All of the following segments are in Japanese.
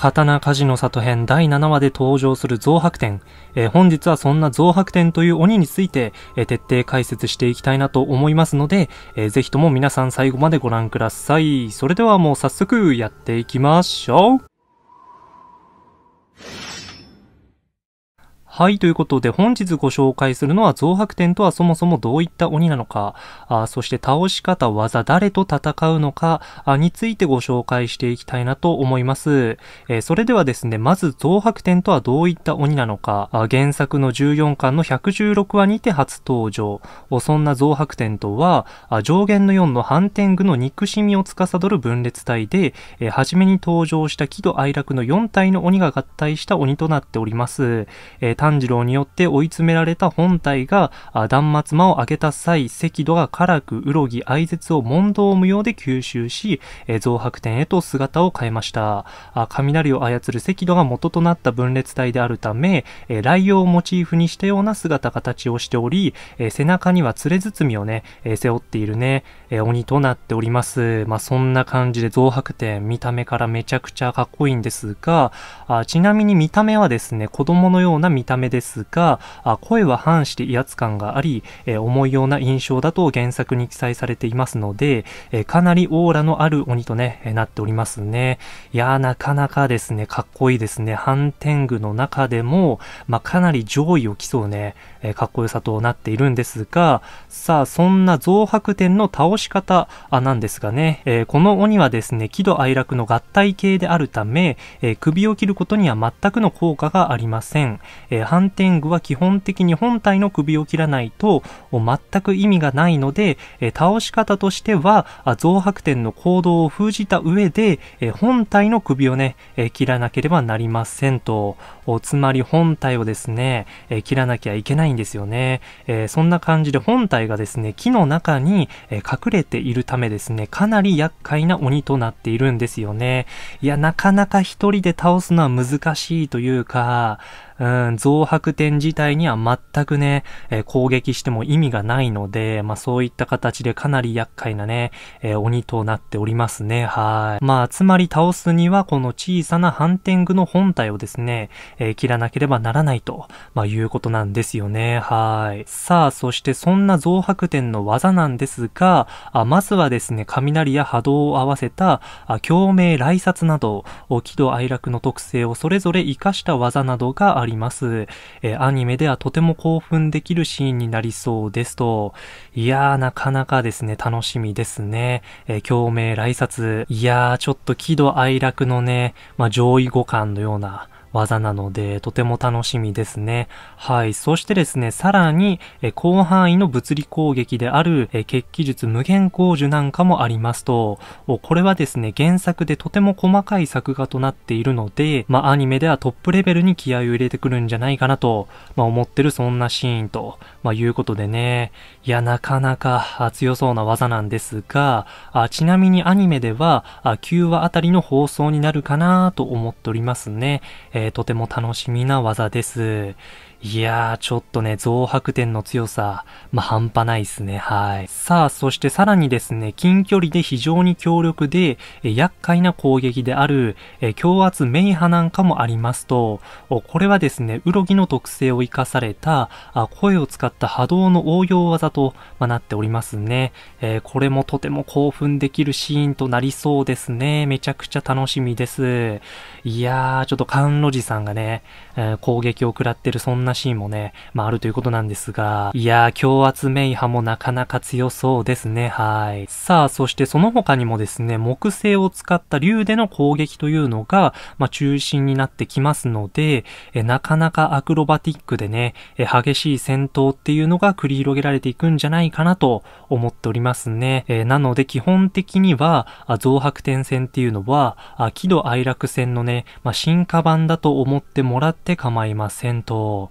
刀鍛冶の里編第7話で登場する増白点、えー、本日はそんな増白点という鬼について、えー、徹底解説していきたいなと思いますので、えー、ぜひとも皆さん最後までご覧ください。それではもう早速やっていきましょう。はい、ということで本日ご紹介するのは増白点とはそもそもどういった鬼なのか、あそして倒し方、技、誰と戦うのかあについてご紹介していきたいなと思います。えー、それではですね、まず増白点とはどういった鬼なのか、あ原作の14巻の116話にて初登場。そんな増白点とは、あ上限の4の反転具の憎しみを司る分裂体で、えー、初めに登場した喜怒哀楽の4体の鬼が合体した鬼となっております。えー炭治郎によって追い詰められた本体が、断末魔を上げた際、赤土が辛く、うろぎ、愛絶を問答無用で吸収し、え増白天へと姿を変えました。あ雷を操る赤土が元となった分裂体であるため、えー、雷をモチーフにしたような姿形をしており、え背中には連れ包みをね、え背負っているね、え鬼となっております。まあ、そんな感じで増白天、見た目からめちゃくちゃかっこいいんですが、あちなみに見た目はですね、子供のような見た目めですが、あ声は反して威圧感があり、え重いような印象だと原作に記載されていますので、えかなりオーラのある鬼とね、えなっておりますね。いやー、なかなかですね、かっこいいですね。ハンテングの中でも、まあ、かなり上位を競うね、えかっこよさとなっているんですが、さあ、そんな増白点の倒し方なんですがね、えこの鬼はですね、喜怒哀楽の合体系であるため、え首を切ることには全くの効果がありません。えンテ反転具は基本的に本体の首を切らないと全く意味がないので、えー、倒し方としては、増白点の行動を封じた上で、えー、本体の首をね、え切らなければなりませんと。つまり本体をですね、え切らなきゃいけないんですよね、えそんな感じで本体がですね、木の中に、え隠れているためですね、かなり厄介な鬼となっているんですよね。いや、なかなか一人で倒すのは難しいというか、うん、増白点自体には全くね、えー、攻撃しても意味がないので、まあそういった形でかなり厄介なね、えー、鬼となっておりますね。はい。まあ、つまり倒すにはこの小さな反転具の本体をですね、えー、切らなければならないと、まあ、いうことなんですよね。はい。さあ、そしてそんな増白点の技なんですが、あまずはですね、雷や波動を合わせた、あ共鳴、雷殺など、喜怒哀楽の特性をそれぞれ活かした技などがあります。えー、アニメではとても興奮できるシーンになりそうですと、いやー、なかなかですね、楽しみですね。えー、共鳴、雷殺、いやー、ちょっと喜怒哀楽のね、まあ、上位互換のような、技なので、とても楽しみですね。はい。そしてですね、さらに、え広範囲の物理攻撃である、え血気術無限工樹なんかもありますと、これはですね、原作でとても細かい作画となっているので、まあ、アニメではトップレベルに気合を入れてくるんじゃないかなと、まあ、思ってるそんなシーンと、まあ、いうことでね、いや、なかなか強そうな技なんですが、あちなみにアニメでは、9話あたりの放送になるかなと思っておりますね。ええー、とても楽しみな技です。いやー、ちょっとね、増白点の強さ、まあ、半端ないっすね。はい。さあ、そしてさらにですね、近距離で非常に強力で、え厄介な攻撃である、え強圧メイハなんかもありますと、これはですね、ウロギの特性を活かされた、あ声を使った波動の応用技と、まあ、なっておりますね、えー、これもとても興奮できるシーンとなりそうですね。めちゃくちゃ楽しみです。いやー、ちょっと関路寺さんがね、えー、攻撃を食らってる、そんななシーンもね、まああるということなんですが、いやー、強圧メイ派もなかなか強そうですね、はい。さあ、そしてその他にもですね、木星を使った竜での攻撃というのが、まあ中心になってきますので、えなかなかアクロバティックでね、え激しい戦闘っていうのが繰り広げられていくんじゃないかなと思っておりますね。えなので基本的には、増白点線っていうのは、あ喜怒哀楽線のね、まあ、進化版だと思ってもらって構いませんと。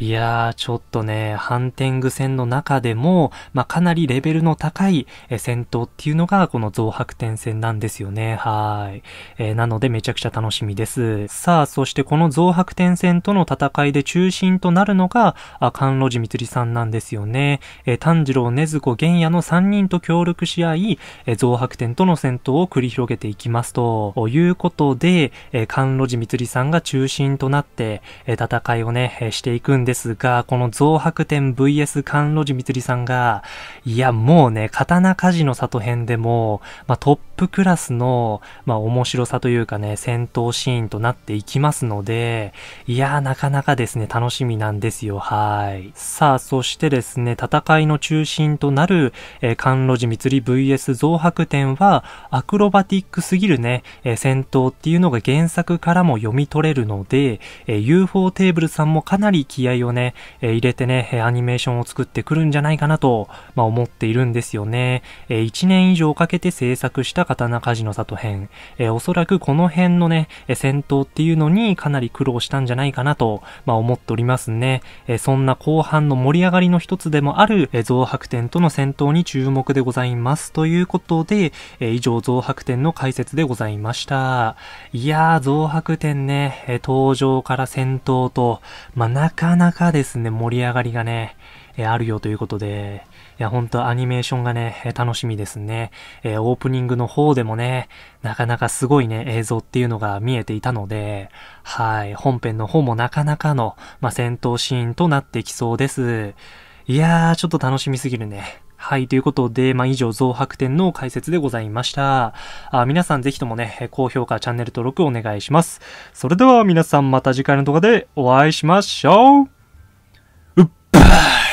いやー、ちょっとね、ハンテング戦の中でも、まあ、かなりレベルの高い戦闘っていうのが、この増白点戦なんですよね。はい。えー、なので、めちゃくちゃ楽しみです。さあ、そしてこの増白点戦との戦いで中心となるのが、あ、関路寺光さんなんですよね。えー、炭治郎、根津子、玄也の3人と協力し合い、えー、増白点との戦闘を繰り広げていきますと。いうことで、えー、関路寺光さんが中心となって、えー、戦いをね、していくんですですが、この増白天 VS 関路寺光さんが、いや、もうね、刀鍛冶の里編でも、まあ、トッップクラスの、まあ、面白さというかね、戦闘シーンとなっていきますので、いやー、なかなかですね、楽しみなんですよ、はい。さあ、そしてですね、戦いの中心となる、えー、関路寺三り VS 増白展は、アクロバティックすぎるね、えー、戦闘っていうのが原作からも読み取れるので、えー、UFO テーブルさんもかなり気合をね、えー、入れてね、アニメーションを作ってくるんじゃないかなと、まあ、思っているんですよね。え1年以上かけて制作した刀鍛冶の里編、えー、おそらくこの辺のね、え戦闘っていうのにかなり苦労したんじゃないかなと、まあ、思っておりますね。えそんな後半の盛り上がりの一つでもある、え増白点との戦闘に注目でございます。ということで、え以上増白点の解説でございました。いやー、増白点ね、え登場から戦闘と、まあ、なかなかですね、盛り上がりがね、えあるよということで、いや、ほんとアニメーションがね、楽しみですね。えー、オープニングの方でもね、なかなかすごいね、映像っていうのが見えていたので、はい、本編の方もなかなかの、まあ、戦闘シーンとなってきそうです。いやー、ちょっと楽しみすぎるね。はい、ということで、まあ、以上、増白展の解説でございました。あ皆さんぜひともね、高評価、チャンネル登録お願いします。それでは皆さんまた次回の動画でお会いしましょううっばい